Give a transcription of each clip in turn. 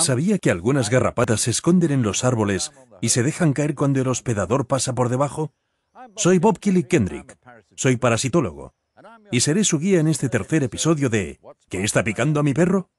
¿Sabía que algunas garrapatas se esconden en los árboles y se dejan caer cuando el hospedador pasa por debajo? Soy Bob Kelly Kendrick, soy parasitólogo, y seré su guía en este tercer episodio de ¿Qué está picando a mi perro?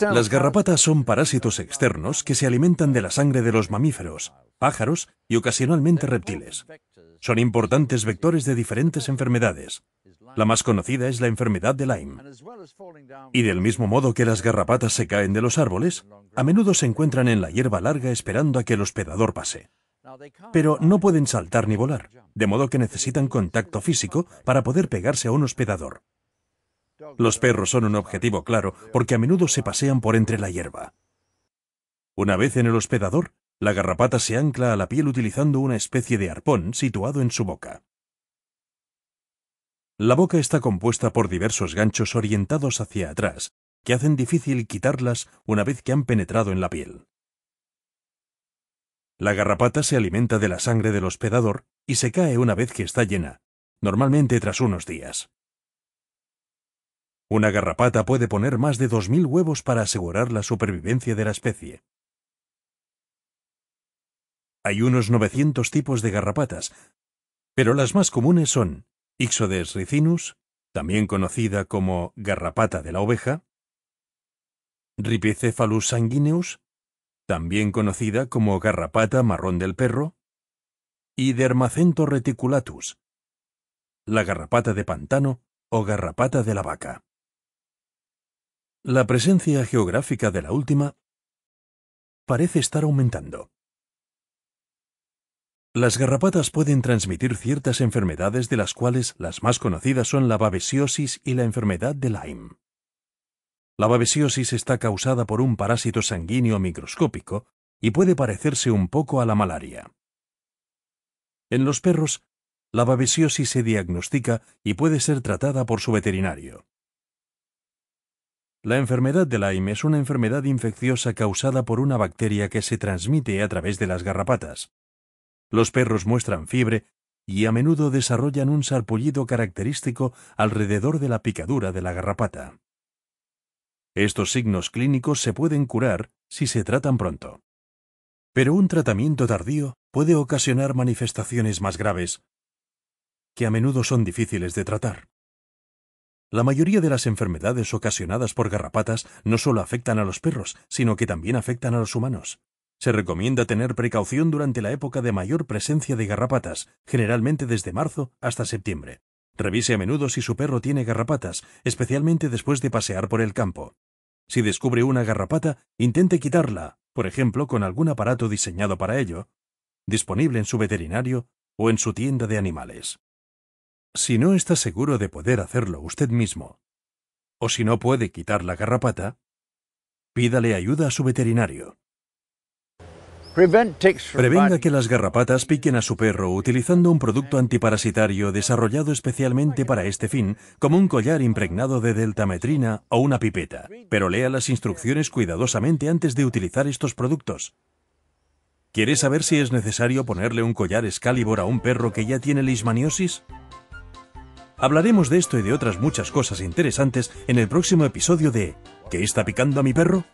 Las garrapatas son parásitos externos que se alimentan de la sangre de los mamíferos, pájaros y ocasionalmente reptiles. Son importantes vectores de diferentes enfermedades. La más conocida es la enfermedad de Lyme. Y del mismo modo que las garrapatas se caen de los árboles, a menudo se encuentran en la hierba larga esperando a que el hospedador pase. Pero no pueden saltar ni volar, de modo que necesitan contacto físico para poder pegarse a un hospedador. Los perros son un objetivo claro porque a menudo se pasean por entre la hierba. Una vez en el hospedador, la garrapata se ancla a la piel utilizando una especie de arpón situado en su boca. La boca está compuesta por diversos ganchos orientados hacia atrás, que hacen difícil quitarlas una vez que han penetrado en la piel. La garrapata se alimenta de la sangre del hospedador y se cae una vez que está llena, normalmente tras unos días. Una garrapata puede poner más de 2.000 huevos para asegurar la supervivencia de la especie. Hay unos 900 tipos de garrapatas, pero las más comunes son Ixodes ricinus, también conocida como garrapata de la oveja, Ripicephalus sanguineus, también conocida como garrapata marrón del perro, y Dermacento reticulatus, la garrapata de pantano o garrapata de la vaca. La presencia geográfica de la última parece estar aumentando. Las garrapatas pueden transmitir ciertas enfermedades de las cuales las más conocidas son la babesiosis y la enfermedad de Lyme. La babesiosis está causada por un parásito sanguíneo microscópico y puede parecerse un poco a la malaria. En los perros, la babesiosis se diagnostica y puede ser tratada por su veterinario. La enfermedad de Lyme es una enfermedad infecciosa causada por una bacteria que se transmite a través de las garrapatas. Los perros muestran fiebre y a menudo desarrollan un sarpullido característico alrededor de la picadura de la garrapata. Estos signos clínicos se pueden curar si se tratan pronto. Pero un tratamiento tardío puede ocasionar manifestaciones más graves, que a menudo son difíciles de tratar. La mayoría de las enfermedades ocasionadas por garrapatas no solo afectan a los perros, sino que también afectan a los humanos. Se recomienda tener precaución durante la época de mayor presencia de garrapatas, generalmente desde marzo hasta septiembre. Revise a menudo si su perro tiene garrapatas, especialmente después de pasear por el campo. Si descubre una garrapata, intente quitarla, por ejemplo, con algún aparato diseñado para ello, disponible en su veterinario o en su tienda de animales. Si no está seguro de poder hacerlo usted mismo, o si no puede quitar la garrapata, pídale ayuda a su veterinario. Prevenga que las garrapatas piquen a su perro utilizando un producto antiparasitario desarrollado especialmente para este fin, como un collar impregnado de deltametrina o una pipeta. Pero lea las instrucciones cuidadosamente antes de utilizar estos productos. ¿Quiere saber si es necesario ponerle un collar Excalibur a un perro que ya tiene lismaniosis? Hablaremos de esto y de otras muchas cosas interesantes en el próximo episodio de ¿Qué está picando a mi perro?